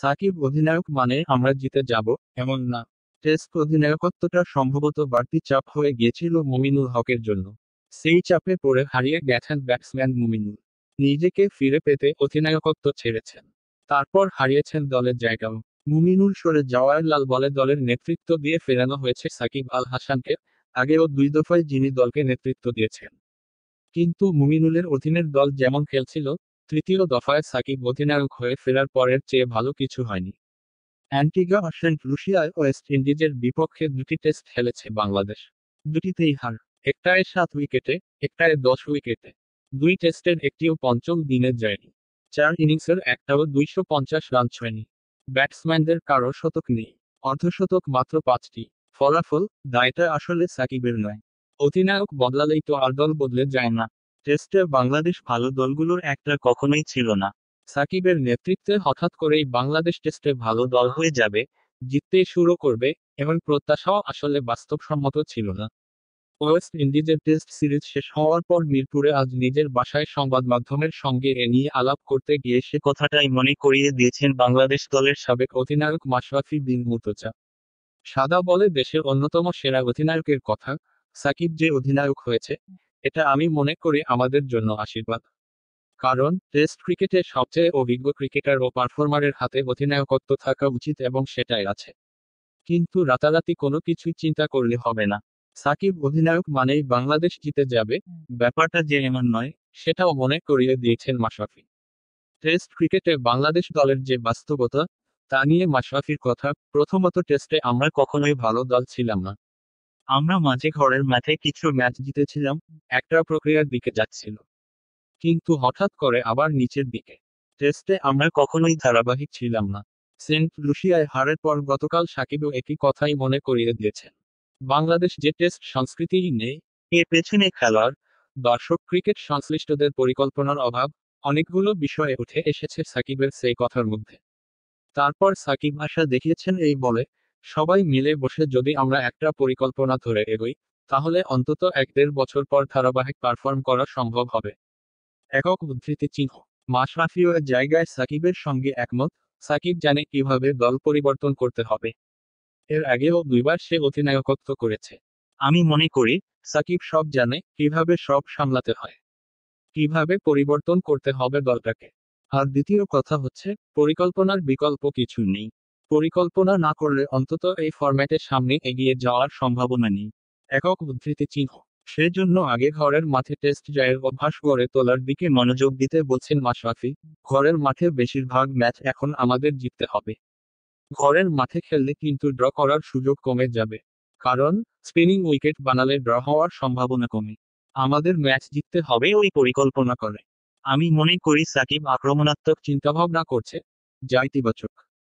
সাকিব অধিনায়ক মানে আমরা জিতে যাব এমন না টেস্ট অধিনায়কত্বটা সম্ভবত বাড়তি চাপ হয়ে গিয়েছিল মুমিনুল হকের জন্য সেই চাপে পড়ে হারিয়ে গেছেন ব্যাটসম্যান মুমিনুল নিজেকে ফিরে পেতে অধিনায়কত্ব ছেড়েছেন তারপর হারিয়েছেন দলের জায়গাও মুমিনুল সরে যাওয়ার লাল বলে দলের নেতৃত্ব দিয়ে ফেরানো হয়েছে সাকিব আল হাসানকে আগেও দুই দফায় যিনি দলকে নেতৃত্ব দিয়েছেন কিন্তু মুমিনুলের অধীনের দল যেমন খেলছিল তৃতীয় দফায় সাকিব অধিনায়ক হয়ে ফেরার পরের চেয়ে ভালো কিছু হয়নি অ্যান্টিগা সেন্ট রুশিয়ায় ওয়েস্ট ইন্ডিজের বিপক্ষে দুটি টেস্ট খেলেছে বাংলাদেশ দুটিতেই হার একটায় সাত উইকেটে একটায় দশ উইকেটে দুই টেস্টের একটিও পঞ্চম দিনে যায়নি চার ইনিংসের একটাও দুইশো পঞ্চাশ রান ছয়নি ব্যাটসম্যানদের কারো শতক নেই অর্ধশতক মাত্র পাঁচটি ফলাফল দায়টা আসলে সাকিবের নয় অধিনায়ক বদলালেই তো আর দল বদলে যায় না টেস্টে বাংলাদেশ ভালো দলগুলোর একটা কখনোই ছিল না সাকিবের নেতৃত্বে হঠাৎ করেই বাংলাদেশ টেস্টে ভালো দল হয়ে যাবে জিততে শুরু করবে এমন প্রত্যাশাও আসলে বাস্তবসম্মত ছিল না ওয়েস্ট ইন্ডিজের টেস্ট সিরিজ শেষ হওয়ার পর মিরপুরে আজ নিজের বাসায় সংবাদ মাধ্যমের সঙ্গে এ নিয়ে আলাপ করতে গিয়ে সে কথাটাই মনে করিয়ে দিয়েছেন বাংলাদেশ দলের সাবেক অধিনায়ক মাশরাফি বিন মুর্তজা সাদা বলে দেশের অন্যতম সেরা অধিনায়কের কথা সাকিব যে অধিনায়ক হয়েছে এটা আমি মনে করি আমাদের জন্য আশীর্বাদ কারণ টেস্ট ক্রিকেটে সবচেয়ে অভিজ্ঞ ক্রিকেটার ও পারফর্মারের হাতে অধিনায়কত্ব থাকা উচিত এবং সেটাই আছে কিন্তু রাতারাতি কোনো কিছুই চিন্তা করলে হবে না সাকিব অধিনায়ক মানেই বাংলাদেশ জিতে যাবে ব্যাপারটা যে এমন নয় সেটাও মনে করিয়ে দিয়েছেন মাশরাফি টেস্ট ক্রিকেটে বাংলাদেশ দলের যে বাস্তবতা তা নিয়ে মাশরাফির কথা প্রথমত টেস্টে আমরা কখনোই ভালো দল ছিলাম না আমরা মাঝে ঘরের ম্যাথে কিছু ম্যাচ জিতেছিলাম একটা প্রক্রিয়ার দিকে যাচ্ছিল কিন্তু হঠাৎ করে আবার নিচের দিকে টেস্টে আমরা কখনোই ধারাবাহিক ছিলাম না সেন্ট লুশিয়ায় হারের পর গতকাল সাকিবও একই কথাই মনে করিয়ে দিয়েছেন বাংলাদেশ যে টেস্ট সংস্কৃতি নেই এর পেছনে খেলার দর্শক ক্রিকেট সংশ্লিষ্টদের পরিকল্পনার অভাব অনেকগুলো বিষয়ে উঠে এসেছে সাকিবের সেই কথার মধ্যে তারপর সাকিব আশা দেখিয়েছেন এই বলে সবাই মিলে বসে যদি আমরা একটা পরিকল্পনা ধরে এগোই তাহলে অন্তত এক দেড় বছর পর ধারাবাহিক পারফর্ম করা সম্ভব হবে একক উদ্ধৃতি চিহ্ন মাশরাফিও এর জায়গায় সাকিবের সঙ্গে একমত সাকিব জানে কিভাবে দল পরিবর্তন করতে হবে এর আগেও দুইবার সে অধিনায়কত্ব করেছে আমি মনে করি সাকিব সব জানে কিভাবে সব সামলাতে হয় কিভাবে পরিবর্তন করতে হবে দলটাকে আর দ্বিতীয় কথা হচ্ছে পরিকল্পনার বিকল্প কিছু নেই পরিকল্পনা না করলে অন্তত এই ফরম্যাটের সামনে এগিয়ে যাওয়ার সম্ভাবনা নেই একক উদ্ধৃতি চিহ্ন সেজন্য আগে ঘরের মাঠে টেস্ট জয়ের অভ্যাস গড়ে তোলার দিকে মনোযোগ দিতে বলছেন মাশরাফি ঘরের মাঠে বেশিরভাগ ম্যাচ এখন আমাদের জিততে হবে ঘরের মাঠে খেললে কিন্তু ড্র করার সুযোগ কমে যাবে কারণ স্পিনিং উইকেট বানালে ড্র হওয়ার সম্ভাবনা কমে আমাদের ম্যাচ জিততে হবে ওই পরিকল্পনা করে আমি মনে করি সাকিব আক্রমণাত্মক চিন্তাভাবনা করছে যা ইতিবাচক